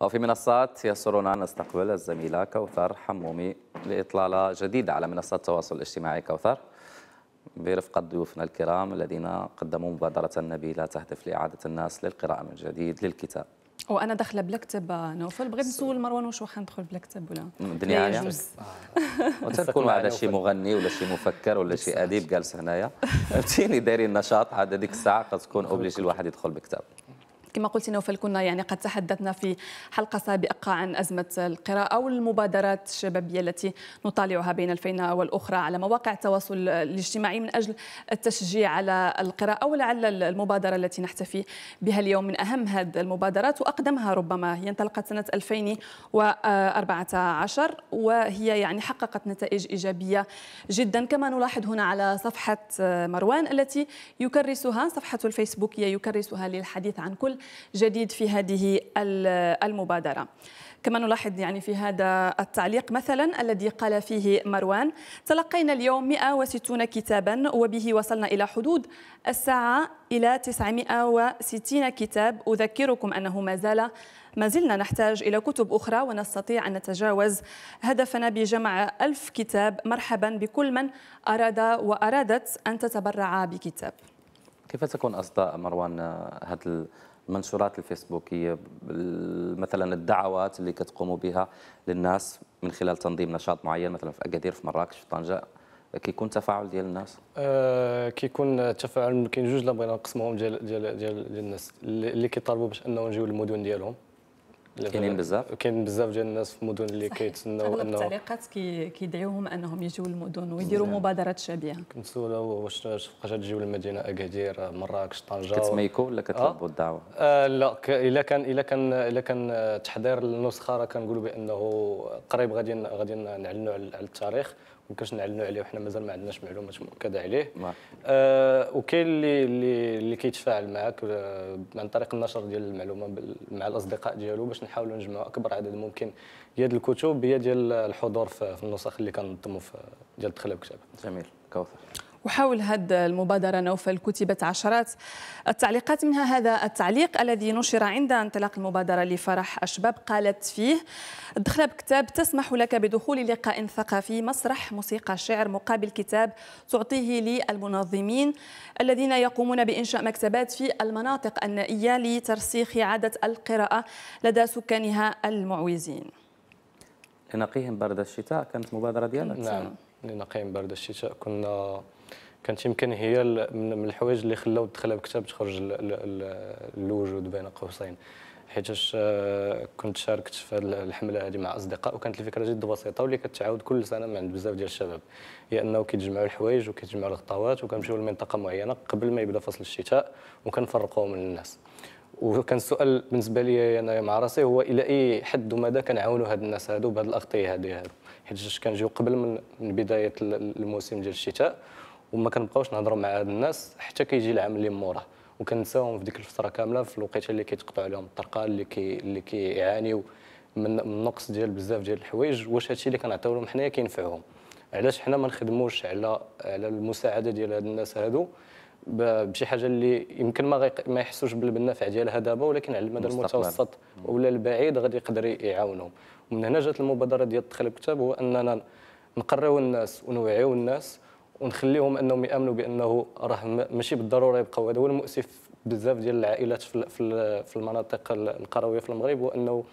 وفي منصات يسرنا أن نستقبل الزميلة كوثر حمومي لإطلالة جديدة على منصات التواصل الاجتماعي كوثر برفقة ضيوفنا الكرام الذين قدموا مبادرة نبيلة تهدف لإعادة الناس للقراءة من جديد للكتاب وانا داخله بلا كتاب آه، نوفل بغيت نسول مروان واش واخا ندخل بلا كتاب ولا الدنيا عاليه آه. وتكون هذا شي مغني ولا شي مفكر ولا شي اديب جالس هنايا فهمتيني دايرين نشاط عاد هذيك الساعه تكون اوبليجي الواحد يدخل بكتاب كما قلت نوفل كنا يعني قد تحدثنا في حلقة سابقة عن أزمة القراءة والمبادرات الشبابية التي نطالعها بين الفينة والأخرى على مواقع التواصل الاجتماعي من أجل التشجيع على القراءة ولعل المبادرة التي نحتفي بها اليوم من أهم هذه المبادرات وأقدمها ربما هي انطلقت سنة 2014 وهي يعني حققت نتائج إيجابية جدا كما نلاحظ هنا على صفحة مروان التي يكرسها صفحة الفيسبوكية يكرسها للحديث عن كل جديد في هذه المبادرة كما نلاحظ يعني في هذا التعليق مثلا الذي قال فيه مروان تلقينا اليوم 160 كتابا وبه وصلنا إلى حدود الساعة إلى 960 كتاب أذكركم أنه ما زال ما زلنا نحتاج إلى كتب أخرى ونستطيع أن نتجاوز هدفنا بجمع ألف كتاب مرحبا بكل من أراد وأرادت أن تتبرع بكتاب كيف تكون أصداء مروان آه، هذا المنشورات الفيسبوكيه مثلا الدعوات اللي كتقوموا بها للناس من خلال تنظيم نشاط معين مثلا في اكادير في مراكش في طنجه كيكون تفاعل ديال الناس آه، كيكون تفاعل كاين جوج اللي بغينا نقسمهم ديال ديال ديال, ديال الناس اللي كيطالبوا باش انه نجيو للمدن ديالهم كاينين بزاف كاين بزاف ديال الناس في المدن اللي كيتسناو انه التعليقات كيدعيوهم انهم يجيو للمدن ويديروا مبادرات شبيهه كنتسولوا واش فاش تجيو للمدينه اكادير مراكش طنجه كتسميكو ولا آه. كتطلبوا الدعوه؟ آه لا الا كان الا كان الا كان تحضير النسخه راه كنقولوا بانه قريب غادي غادي نعلنوا على التاريخ يمكنش نعلنوا عليه وحنا مازال ما عندناش معلومات مؤكده عليه نعم. آه وكاين اللي اللي اللي كيتفاعل معك آه، عن طريق النشر ديال المعلومه مع الاصدقاء ديالو باش نحاولوا نجمعوا اكبر عدد ممكن هي ديال الكتب هي ديال الحضور في النسخ اللي كنظموا ديال الدخله وكتابه جميل كوثر وحول هذه المبادرة نوفل كتبت عشرات التعليقات منها هذا التعليق الذي نشر عند انطلاق المبادرة لفرح الشباب قالت فيه الدخلة بكتاب تسمح لك بدخول لقاء ثقافي مسرح موسيقى شعر مقابل كتاب تعطيه للمنظمين الذين يقومون بإنشاء مكتبات في المناطق النائية لترسيخ عادة القراءة لدى سكانها المعوزين لنقيهم برد الشتاء كانت مبادرة ديالك نعم لنقيهم برد الشتاء كنا كانت يمكن هي من الحوايج اللي خلاو الدخله بكتاب تخرج للوجود بين قوسين حيتاش آه، كنت شاركت في الحمله هذه مع اصدقاء وكانت الفكره جد بسيطه واللي كتعاود كل سنه من عند بزاف ديال الشباب هي انه كيتجمعوا الحوايج وكيتجمعوا الخطوات وكنمشيو لمنطقه معينه قبل ما يبدا فصل الشتاء وكنفرقوهم من الناس وكان السؤال بالنسبه لي انايا مع راسي هو الى اي حد ومدى كنعاونوا هاد الناس هادو بهاد الاغطيه هادي هادو حيت كنجيو قبل من بدايه الموسم ديال الشتاء وما كنبقاوش نهضروا مع هاد الناس حتى كيجي العام اللي موراه وكنساوهم في ديك الفتره كامله في الوقيته اللي كيتقطعوا عليهم الطرقه اللي كي اللي كيعانيوا من النقص ديال بزاف ديال الحوايج واش هادشي اللي كنعطيو لهم حنايا كينفعهم علاش حنا ما نخدموش على على المساعده ديال هاد الناس هادو بشي حاجه اللي يمكن ما ما يحسوش بالنفع ديالها دابا ولكن على المدى المتوسط ولا البعيد غادي يقدر يعاونهم ومن هنا جات المبادره ديال تدخل الكتاب هو اننا نقريو الناس ونوعيو الناس ونخليهم انهم يامنوا بانه راه ماشي بالضروره يبقاو هذا هو المؤسف بزاف ديال العائلات في المناطق القرويه في المغرب هو انه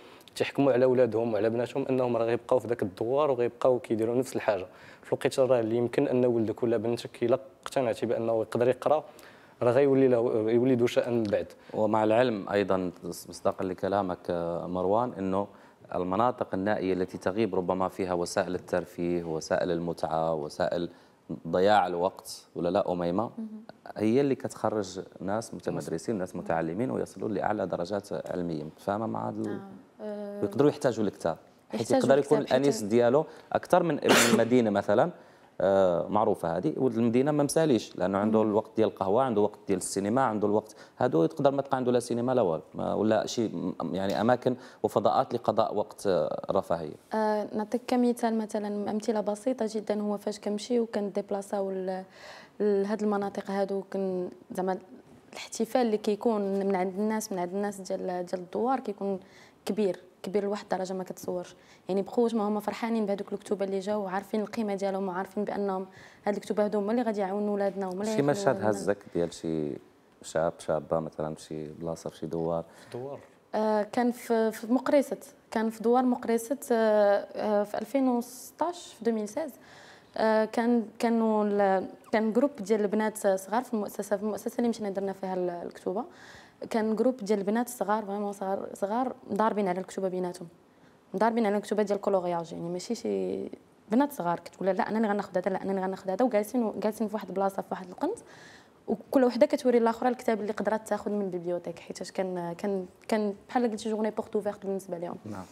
على اولادهم وعلى بناتهم انهم راه غيبقاو في ذاك الدوار وغيبقاو كيديروا نفس الحاجه في الوقت راه اللي يمكن ان ولدك ولا بنتك الا اقتنعتي بانه يقدر يقرا راه غيولي له يولي ذو شأن من بعد ومع العلم ايضا مصداقا لكلامك آه، مروان انه المناطق النائيه التي تغيب ربما فيها وسائل الترفيه وسائل المتعه وسائل ضياع الوقت ولا لا أميمة هي اللي كتخرج ناس متمدرسين ناس متعلمين ويصلوا لأعلى درجات علمية متفاهمة مع هذا نعم. آه. ويقدروا يحتاجوا الكتاب حيت يقدر يكون الانيس ديالو اكثر من ابن المدينه مثلا آه، معروفه هذه والمدينه ما مساليش لانه عنده الوقت ديال القهوه عنده وقت ديال السينما عنده الوقت هادو تقدر ما تلقى عنده لا سينما لا والو ولا شيء يعني اماكن وفضاءات لقضاء وقت الرفاهيه آه،, آه نعطيك كمثال مثلا امثله بسيطه جدا هو فاش كنمشي وكنديبلاصاو لهاد المناطق هادو كن زعما الاحتفال اللي كيكون من عند الناس من عند الناس ديال ديال الدوار كيكون كبير كبير لواحد الدرجه ما كتصورش يعني بقوه ما هما فرحانين بهذوك الكتب اللي جاو وعارفين القيمه ديالهم وعارفين بانهم هاد الكتب هادو هما اللي غادي يعاونوا ولادنا هما اللي شي مشهد هزك ديال شي شاب شابه مثلا شي بلاصه في شي دوار دوار آه كان في في مقريسة كان في دوار مقريسة آه،, آه في 2016 في 2016 آه، كان كانوا كان جروب ديال البنات صغار في المؤسسه في المؤسسه اللي مشينا درنا فيها الكتوبه كان جروب ديال البنات الصغار فريمون صغار صغار ضاربين على الكتبه بيناتهم ضاربين على الكتبه ديال كولوغياج يعني ماشي شي بنات صغار كتقول لا انا اللي غناخذ هذا لا انا اللي غناخذ هذا وجالسين جالسين في واحد البلاصه في واحد القنت وكل وحده كتوري الاخرى الكتاب اللي قدرات تاخذ من البيبيوتيك حيت كان كان كان بحال قلتي جورني بورت اوفيرت بالنسبه لهم نعم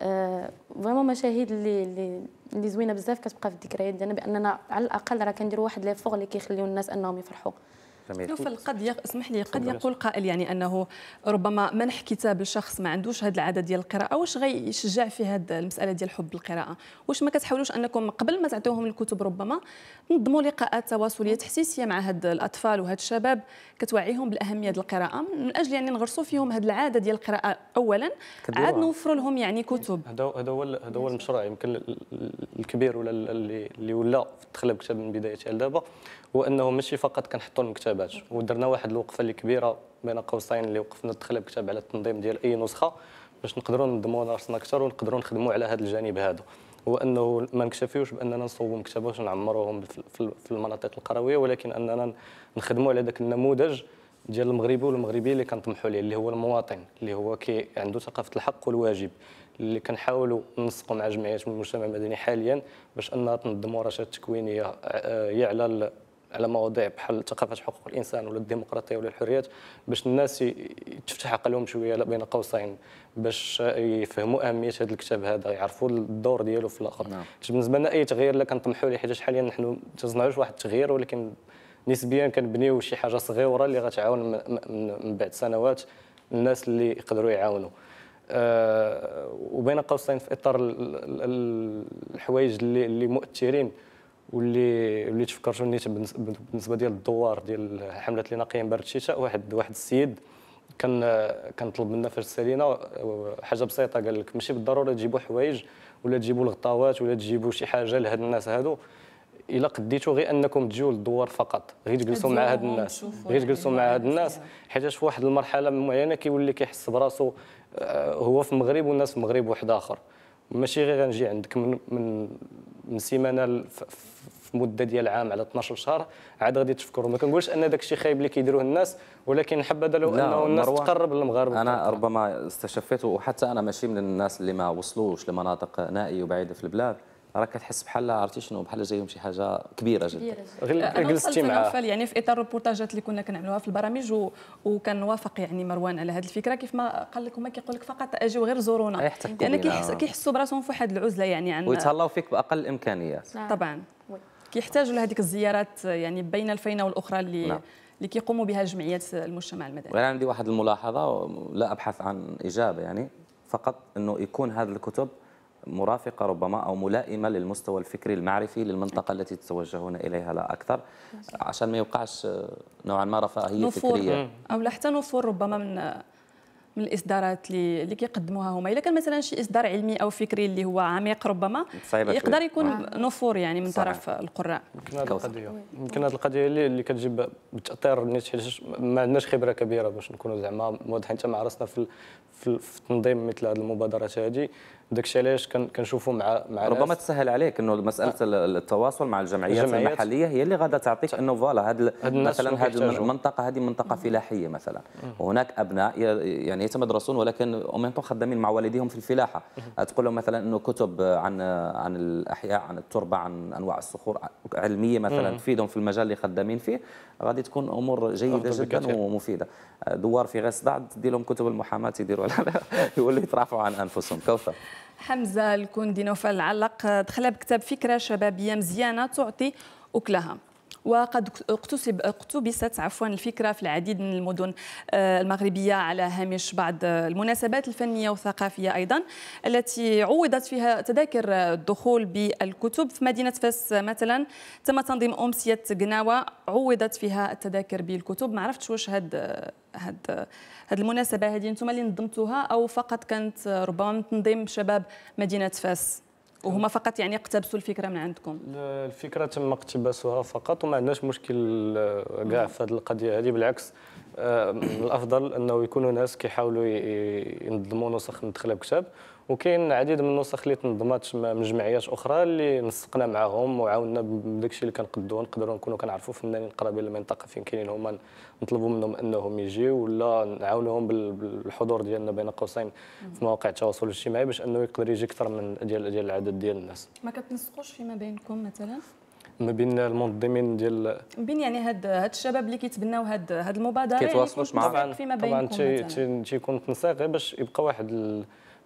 آه فريمون مشاهد اللي اللي اللي زوينه بزاف كتبقى في الذكريات ديالنا باننا على الاقل راه كنديروا واحد ليفور اللي كيخليو الناس انهم يفرحوا فما يفوت قد يق... اسمح لي قد يقول قائل يعني انه ربما منح كتاب لشخص ما عندوش هذا العدد ديال القراءه واش غيشجع في هذه المساله ديال حب القراءه واش ما كتحاولوش انكم قبل ما تعطيوهم الكتب ربما تنظموا لقاءات تواصليه تحسيسيه مع هاد الاطفال وهاد الشباب كتوعيهم بالاهميه ديال القراءه من اجل يعني نغرسوا فيهم هذا العاده ديال القراءه اولا عاد نوفروا لهم يعني كتب هذا هذا هو هذا هو المشروع يمكن الكبير ولا اللي ولا دخل الكتاب من بدايته لدابا هو انه ماشي فقط كنحطوا المكتبه الانتخابات ودرنا واحد الوقفه اللي كبيره بين قوسين اللي وقفنا الدخله بكتاب على التنظيم ديال اي نسخه باش نقدروا ننظموا راسنا اكثر ونقدروا نخدموا على هذا الجانب هذا هو انه ما نكتفيوش باننا نصوبوا باش ونعمروهم في المناطق القرويه ولكن اننا نخدموا على ذاك النموذج ديال المغربي والمغربيه اللي كنطمحوا ليه اللي هو المواطن اللي هو كي عنده ثقافه الحق والواجب اللي كنحاولوا ننسقوا مع جمعيات المجتمع المدني حاليا باش انها تنظموا ورشات تكوينيه آه، يعلى على مواضيع بحال ثقافه حقوق الانسان ولا الديمقراطيه ولا الحريات باش الناس تفتح عقلهم شويه بين قوسين باش يفهموا اهميه هذا الكتاب هذا يعرفوا الدور ديالو في الاخر نعم. بالنسبه لنا اي تغيير لا كنطمحوا ليه حيت حاليا نحن ما تصنعوش واحد التغيير ولكن نسبيا كنبنيو شي حاجه صغيره اللي غتعاون من بعد سنوات الناس اللي يقدروا يعاونوا أه وبين قوسين في اطار الحوايج اللي, اللي مؤثرين واللي اللي تفكرتو نيت بالنسبه ديال الدوار ديال حمله اللي قيم برد الشتاء واحد واحد السيد كان كنطلب منا فاش سالينا حاجه بسيطه قال لك ماشي بالضروره تجيبوا حوايج ولا تجيبوا الغطاوات ولا تجيبوا شي حاجه لهاد الناس هادو الا قديتو غير انكم تجيو للدوار فقط غير تجلسوا مع هاد الناس غير تجلسوا مع هاد الناس حيت في واحد المرحله معينه كيولي كيحس براسو آه، هو في المغرب والناس في المغرب واحد اخر ماشي غير غنجي عندك من من من سيمانه في مده ديال عام على 12 شهر عاد غادي تفكر ما كنقولش ان داك الشيء خايب اللي كيديروه الناس ولكن حبذا لو انه الناس تقرب للمغاربه انا ربما استشفيت وحتى انا ماشي من الناس اللي ما وصلوش لمناطق نائيه وبعيده في البلاد راك تحس بحال عرفتي شنو بحال جايهم شي حاجه كبيره جدا غير جلستي معاه يعني في اطار الروبورتاجات اللي كنا كنعملوها في البرامج و... وافق يعني مروان على هذه الفكره كيف ما قال لك هما كيقول لك فقط اجيو غير زورونا يعني لان كيحسوا كيحس براسهم في واحد العزله يعني عن ويتهلاو فيك باقل الامكانيات نعم. طبعا كيحتاجوا لهذيك الزيارات يعني بين الفينه والاخرى اللي نعم. اللي كيقوموا بها جمعيات المجتمع المدني وانا عندي واحد الملاحظه لا ابحث عن اجابه يعني فقط انه يكون هذه الكتب مرافقة ربما أو ملائمة للمستوى الفكري المعرفي للمنطقة التي تتوجهون إليها لا أكثر عشان ما يوقعش نوعا ما رفاهية نفور. فكرية أو حتى نفور ربما من من الاصدارات اللي اللي كيقدموها هما الا كان مثلا شي اصدار علمي او فكري اللي هو عميق ربما يقدر يكون آه. نفور يعني من صحيح. طرف القراء يمكن هذه القضيه يمكن هذه القضيه اللي اللي كتجيب بتاثير الناس حيت ما عندناش خبره كبيره باش نكونوا زعما واضحين حتى مع راسنا في في تنظيم مثل هذه المبادرات هذه وداك الشيء علاش كنشوفوا مع مع ربما تسهل عليك انه مساله آه. التواصل مع الجمعيات, الجمعيات المحليه هي اللي غادا تعطيك انه فوالا هاد مثلا هاد المنطقه هذه منطقه فلاحيه مثلا وهناك ابناء يعني يتمدرسون ولكن اومين خدامين مع والديهم في الفلاحه تقول لهم مثلا انه كتب عن عن الاحياء عن التربه عن انواع الصخور علميه مثلا تفيدهم في المجال اللي خدامين فيه غادي تكون امور جيده جدا ومفيده دوار في غير صداع تدي لهم كتب المحاماه يديروا يولوا يترافعوا عن انفسهم كوثر حمزه الكوندي نوفل العلق دخل بكتاب فكره شبابيه مزيانه تعطي اكلها وقد اقتسب اقتبست عفوا الفكره في العديد من المدن آه، المغربيه على هامش بعض المناسبات الفنيه والثقافيه ايضا التي عوضت فيها تذاكر الدخول بالكتب في مدينه فاس مثلا تم تنظيم امسيه قناوه عوضت فيها التذاكر بالكتب ما عرفتش واش هاد هاد هذه المناسبه هذه انتم اللي نظمتوها او فقط كانت ربما من تنظيم شباب مدينه فاس وهما فقط يعني اقتبسوا الفكره من عندكم الفكره تم اقتباسها فقط وما عندناش مشكل آه، كاع في هذه القضيه هذه بالعكس آه، الافضل انه يكونوا ناس كيحاولوا ينظموا نسخ مدخله بكتاب وكاين العديد من النسخ اللي تنظمات من جمعيات اخرى اللي نسقنا معاهم وعاونا بداكشي اللي كنقدوا نقدروا نكونوا كنعرفوا فنانين قرابين للمنطقه فين كاينين هما نطلبوا منهم انهم يجيو ولا نعاونوهم بالحضور ديالنا بين قوسين في مواقع التواصل الاجتماعي باش انه يقدر يجي اكثر من ديال ديال العدد ديال الناس ما كتنسقوش فيما بينكم مثلا ما بين المنظمين ديال ما بين يعني هاد هاد الشباب اللي كيتبناو هاد هاد المبادره يعني كيتواصلوا مع بعض فيما بينكم طبعا تيكون تنسيق غير باش يبقى واحد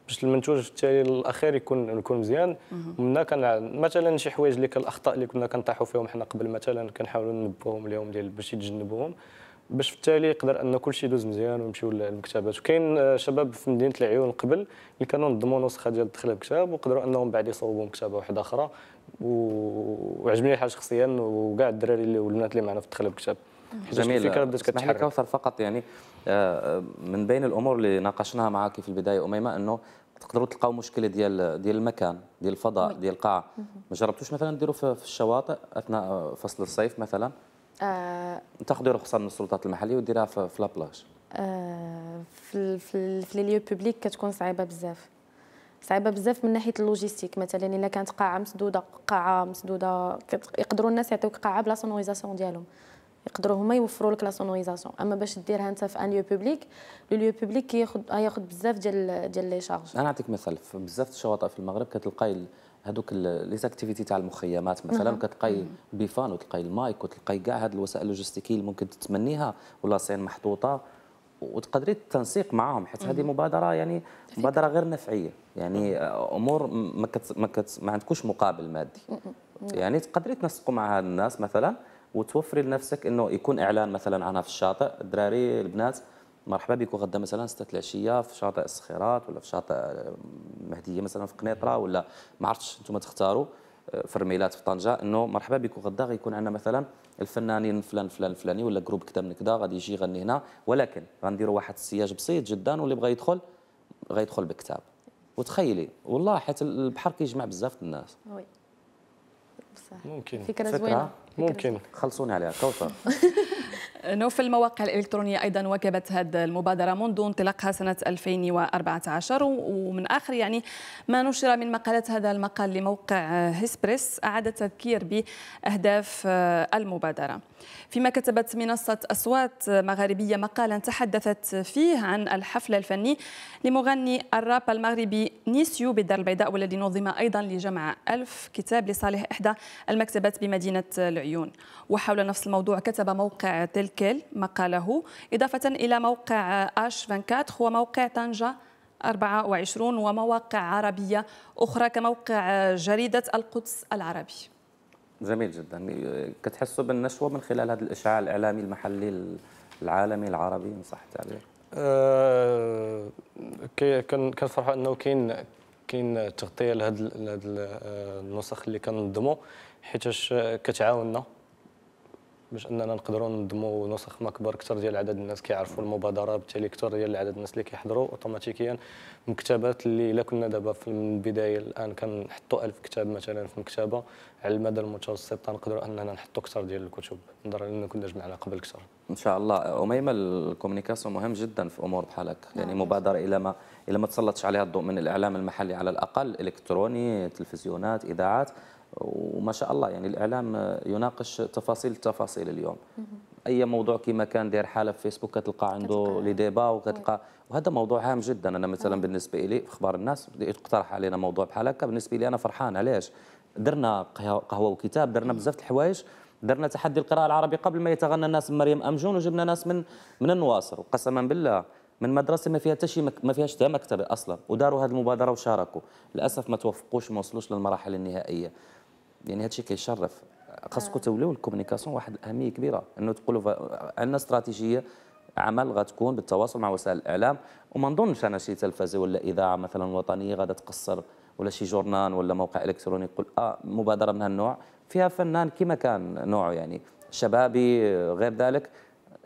باش المنتوج في التالي الاخير يكون يكون مزيان منا كان مثلا شي حوايج اللي الاخطاء اللي كنا كنطيحوا فيهم حنا قبل مثلا كنحاولوا ننبهوهم اليوم ديال باش يتجنبوهم باش في التالي يقدر ان شيء يدوز مزيان ويمشيو للمكتبات وكاين آه، شباب في مدينه العيون قبل اللي كانوا نظموا نسخه ديال الدخله بكتاب وقدروا انهم بعد يصوبوا مكتبه واحده اخرى وعجبني الحال شخصيا وكاع الدراري اللي والبنات اللي معنا في الدخله بكتاب جميل اسمح بدك تتحرك لي كوثر فقط يعني آه، آه، من بين الامور اللي ناقشناها معك في البدايه اميمه انه تقدروا تلقاو مشكله ديال ديال المكان ديال الفضاء ديال القاعه ما جربتوش مثلا ديروا في الشواطئ اثناء آه، فصل الصيف مثلا آه تاخذوا رخصه من السلطات المحليه وديرها في لابلاج آه في في, في ليو بوبليك كتكون صعيبه بزاف صعيبه بزاف من ناحيه اللوجيستيك مثلا الا كانت قاعه مسدوده قاعه مسدوده يقدروا الناس يعطيوك قاعه بلا سونوريزاسيون ديالهم يقدروا هما يوفروا لك لا سونوريزاسيون اما باش ديرها انت في ان ليو بوبليك لو ليو بوبليك كياخذ ياخذ بزاف ديال ديال لي شارج انا نعطيك مثال في بزاف الشواطئ في المغرب كتلقاي هذوك لي زاكتيفيتي تاع المخيمات مثلا كتلقاي بيفان وتلقاي المايك وتلقاي كاع هاد الوسائل اللوجستيكيه اللي ممكن تتمنيها ولا صين محطوطه وتقدري التنسيق معاهم حيت هذه مبادره يعني مبادره غير نفعيه يعني امور ما كت ما, كت ما عندكوش مقابل مادي يعني تقدري تنسقوا مع هاد الناس مثلا وتوفري لنفسك انه يكون اعلان مثلا عنها في الشاطئ الدراري البنات مرحبا بكم غدا مثلا ستة العشيه في شاطئ الصخيرات ولا في شاطئ آه، مهديه مثلا في قنيطره ولا ما عرفتش انتم تختاروا آه، في الرميلات في طنجه انه مرحبا بكم غدا غيكون عندنا مثلا الفنانين فلان فلان فلاني ولا جروب كذا من كذا غادي يجي يغني هنا ولكن غنديروا واحد السياج بسيط جدا واللي بغى يدخل غيدخل بكتاب وتخيلي والله حيت البحر كيجمع بزاف الناس ممكن فكره زوينه ممكن خلصوني عليها كوثر نوف المواقع الإلكترونية أيضا واكبت هذه المبادرة منذ انطلاقها سنة 2014 ومن آخر يعني ما نشر من مقالات هذا المقال لموقع هيسبريس أعاد التذكير بأهداف المبادرة فيما كتبت منصة أصوات مغاربية مقالا تحدثت فيه عن الحفل الفني لمغني الراب المغربي نيسيو بالدار البيضاء والذي نظم أيضا لجمع ألف كتاب لصالح إحدى المكتبات بمدينة العيون وحول نفس الموضوع كتب موقع تلك ميركل ما قاله إضافة إلى موقع آش 24 وموقع طنجة 24 ومواقع عربية أخرى كموقع جريدة القدس العربي جميل جدا كتحسوا بالنشوة من خلال هذا الإشعاع الإعلامي المحلي العالمي العربي إن صح التعبير أه كان صراحة أنه كاين كاين تغطية لهذا النسخ اللي كنظموا حيتاش كتعاوننا باش اننا نقدروا نضموا نسخ اكبر اكثر ديال عدد الناس كيعرفوا المبادره بالتالي اكثر ديال عدد الناس اللي كيحضروا اوتوماتيكيا المكتبات اللي الا كنا دابا في البدايه الان كنحطوا 1000 كتاب مثلا في مكتبه على المدى المتوسط نقدروا اننا نحطوا اكثر ديال الكتب نظرا لان كنا جمعنا قبل اكثر ان شاء الله اميمه الكومينيكاسيون مهم جدا في امور بحال هكا يعني نعم. مبادره الى ما الى ما تسلطش عليها الضوء من الاعلام المحلي على الاقل الكتروني تلفزيونات اذاعات وما شاء الله يعني الاعلام يناقش تفاصيل التفاصيل اليوم اي موضوع كما كان داير حاله في فيسبوك كتلقى عنده لي آه. ديبا وكتلقى وهذا موضوع هام جدا انا مثلا آه. بالنسبه لي في اخبار الناس تقترح علينا موضوع بحال هكا بالنسبه لي انا فرحان علاش درنا قهوه وكتاب درنا بزاف الحوايج درنا تحدي القراءه العربي قبل ما يتغنى الناس من مريم امجون وجبنا ناس من من النواصر وقسما بالله من مدرسه ما فيها شي ما فيهاش حتى مكتبه اصلا وداروا هذه المبادره وشاركوا للاسف ما توفقوش ما وصلوش للمراحل النهائيه يعني هذا الشيء كيشرف خاصكم آه. تولوا الكومونيكاسيون واحد الاهميه كبيره انه تقولوا عندنا استراتيجيه عمل غتكون بالتواصل مع وسائل الاعلام وما نظنش انا شي تلفزه ولا اذاعه مثلا وطنيه غادا تقصر ولا شي جورنال ولا موقع الكتروني يقول اه مبادره من هالنوع فيها فنان كما كان نوعه يعني شبابي غير ذلك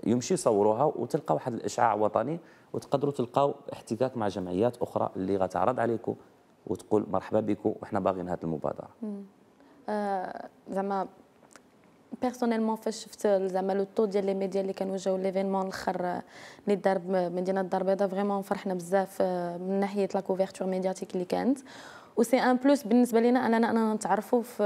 يمشي يصوروها وتلقى واحد الاشعاع وطني وتقدروا تلقاو احتكاك مع جمعيات اخرى اللي غتعرض عليكم وتقول مرحبا بكم وحنا باغيين هذه المبادره زعما بيرسونيلمون فاش شفت زعما لو طو ديال لي ميديا اللي كانوا جاو ليفينمون الاخر اللي دار مدينه الدار البيضاء فريمون فرحنا بزاف من ناحيه لا كوفيرتور ميدياتيك اللي كانت سي ان بلوس بالنسبه لينا اننا نتعرفوا في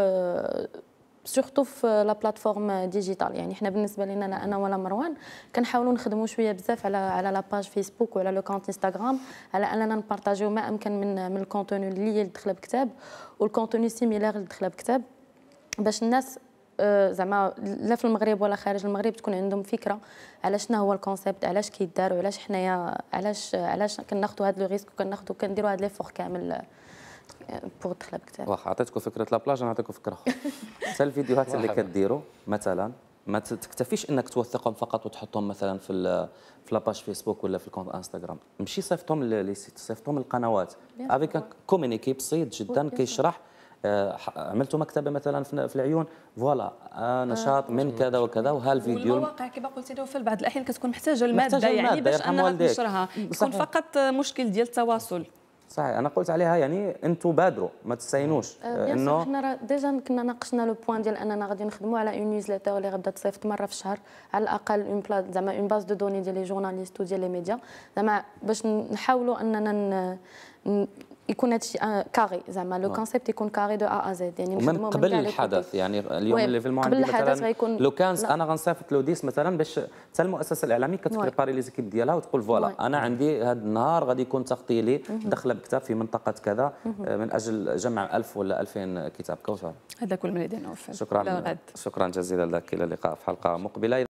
سورتو في لا بلاتفورم ديجيتال يعني حنا بالنسبه لنا انا, ولا مروان كنحاولوا نخدموا شويه بزاف على على لاباج فيسبوك وعلى لو كونت انستغرام على اننا نبارطاجيو ما امكن من من الكونتوني اللي يدخل بكتاب والكونتوني سيميلير اللي دخل بكتاب باش الناس آه، زعما لا في المغرب ولا خارج المغرب تكون عندهم فكره على شنو هو الكونسيبت علاش كيدار وعلاش حنايا علاش علاش كناخذوا هذا لو ريسك وكناخذوا كنديروا هذا ليفور كامل بوغ دخل بكتاب واخا عطيتكم فكره لابلاج نعطيكم فكره اخرى حتى الفيديوهات اللي كديروا مثلا ما تكتفيش انك توثقهم فقط وتحطهم مثلا في في لاباج فيسبوك ولا في الكونت انستغرام مشي صيفطهم لي سيت صيفطهم للقنوات افيك كومينيكي بسيط جدا كيشرح آه، عملتوا مكتبه مثلا في العيون فوالا نشاط آه. من كذا وكذا وهالفيديو الفيديو كما قلتي لو في بعض الاحيان كتكون محتاجه الماده يعني باش انها تنشرها يكون فقط مشكل ديال التواصل صحيح انا قلت عليها يعني انتم بادروا ما تستعينوش آه, آه، انه احنا ديجا كنا ناقشنا لو بوان ديال اننا غادي نخدموا على اون نيوزليتر اللي غادا تصيفط مره في الشهر على الاقل اون بلا زعما اون باز دو دوني ديال لي جورناليست وديال لي ميديا زعما باش نحاولوا اننا يكون هادشي آه، كاري زعما لو كونسيبت نعم. يكون كاري دو ا ا زد يعني من قبل الحدث يعني اليوم الليفل قبل الحدث غيكون لو كان انا غنصيفط لو ديس مثلا باش حتى المؤسسه الاعلاميه كتبريباري لي زيكيب ديالها وتقول فوالا انا عندي هذا النهار غادي يكون تغطيه لي دخله بكتاب في منطقه كذا آه، من اجل جمع 1000 ولا 2000 كتاب كوثر هذا كل من لدينا وفاء شكرا شكرا جزيلا لك الى اللقاء في حلقه مقبله